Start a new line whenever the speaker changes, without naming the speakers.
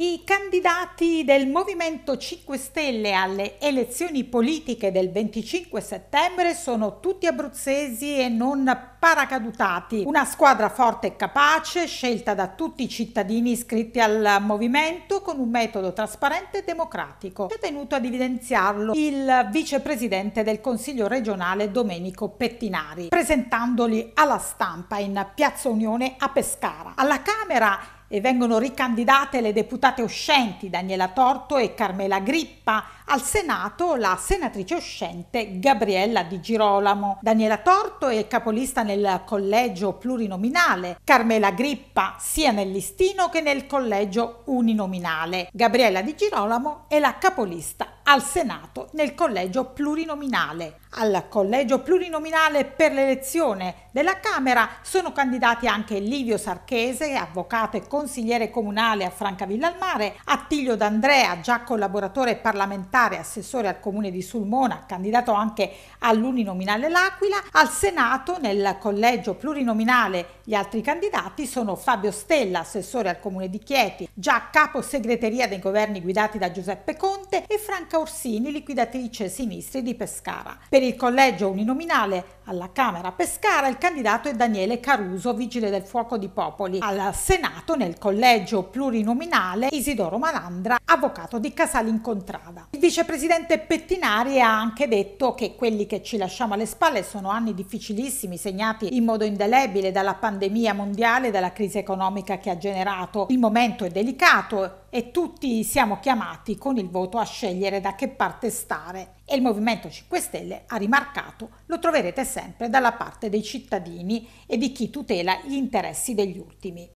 I candidati del Movimento 5 Stelle alle elezioni politiche del 25 settembre sono tutti abruzzesi e non paracadutati. Una squadra forte e capace, scelta da tutti i cittadini iscritti al movimento con un metodo trasparente e democratico. È tenuto ad evidenziarlo il vicepresidente del Consiglio regionale Domenico Pettinari, presentandoli alla stampa in Piazza Unione a Pescara. Alla Camera e vengono ricandidate le deputate uscenti Daniela Torto e Carmela Grippa, al Senato la senatrice uscente Gabriella Di Girolamo. Daniela Torto è capolista nel collegio plurinominale, Carmela Grippa sia nel listino che nel collegio uninominale. Gabriella Di Girolamo è la capolista al Senato nel collegio plurinominale. Al collegio plurinominale per l'elezione della Camera sono candidati anche Livio Sarchese, avvocato e consigliere comunale a Francavilla al Mare, Attilio D'Andrea, già collaboratore parlamentare e assessore al comune di Sulmona, candidato anche all'uninominale L'Aquila. Al Senato nel collegio plurinominale gli altri candidati sono Fabio Stella, assessore al comune di Chieti, già capo segreteria dei governi guidati da Giuseppe Conte e Franca Orsini, liquidatrice sinistri di Pescara. Per il collegio uninominale alla Camera Pescara il candidato è Daniele Caruso, vigile del fuoco di Popoli. Al Senato, nel collegio plurinominale, Isidoro Malandra, avvocato di Casalincontrada. Il vicepresidente Pettinari ha anche detto che quelli che ci lasciamo alle spalle sono anni difficilissimi, segnati in modo indelebile dalla pandemia mondiale e dalla crisi economica che ha generato. Il momento è delicato e tutti siamo chiamati con il voto a scegliere da che parte stare e il Movimento 5 Stelle ha rimarcato lo troverete sempre dalla parte dei cittadini e di chi tutela gli interessi degli ultimi.